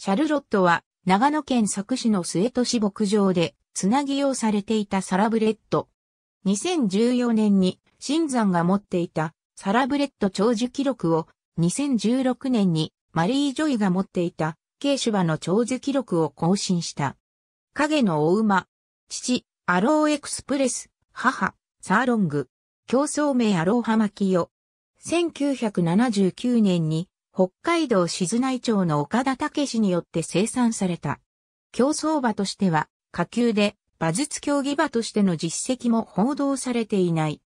シャルロットは長野県佐久市の末都市牧場でつなぎをされていたサラブレッド。2014年に新山が持っていたサラブレッド長寿記録を2016年にマリー・ジョイが持っていたケシュバの長寿記録を更新した。影のお馬、父、アローエクスプレス、母、サーロング、競争名アローハマキヨ。1979年に北海道静内町の岡田武史によって生産された。競争馬としては、下級で、馬術競技馬としての実績も報道されていない。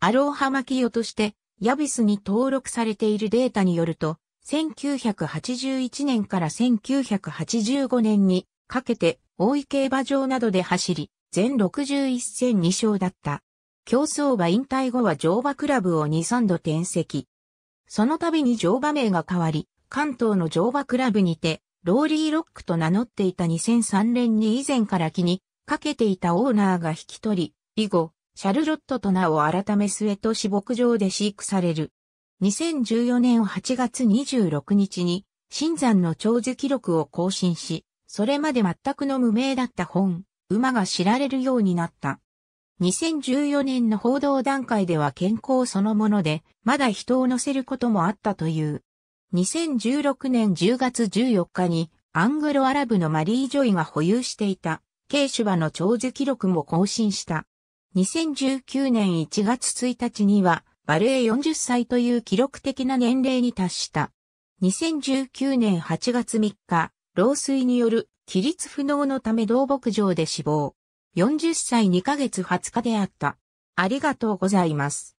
アローハマキヨとして、ヤビスに登録されているデータによると、1981年から1985年にかけて、大井競馬場などで走り、全61戦2勝だった。競争馬引退後は乗馬クラブを2、3度転籍。その度に乗馬名が変わり、関東の乗馬クラブにて、ローリーロックと名乗っていた2003年に以前から気にかけていたオーナーが引き取り、以後、シャルロットと名を改め末都市牧場で飼育される。2014年8月26日に、新山の長寿記録を更新し、それまで全くの無名だった本、馬が知られるようになった。2014年の報道段階では健康そのもので、まだ人を乗せることもあったという。2016年10月14日に、アングロアラブのマリー・ジョイが保有していた、ケイシュバの長寿記録も更新した。2019年1月1日には、バルエ40歳という記録的な年齢に達した。2019年8月3日、老衰による起立不能のため同牧場で死亡。40歳2ヶ月20日であった。ありがとうございます。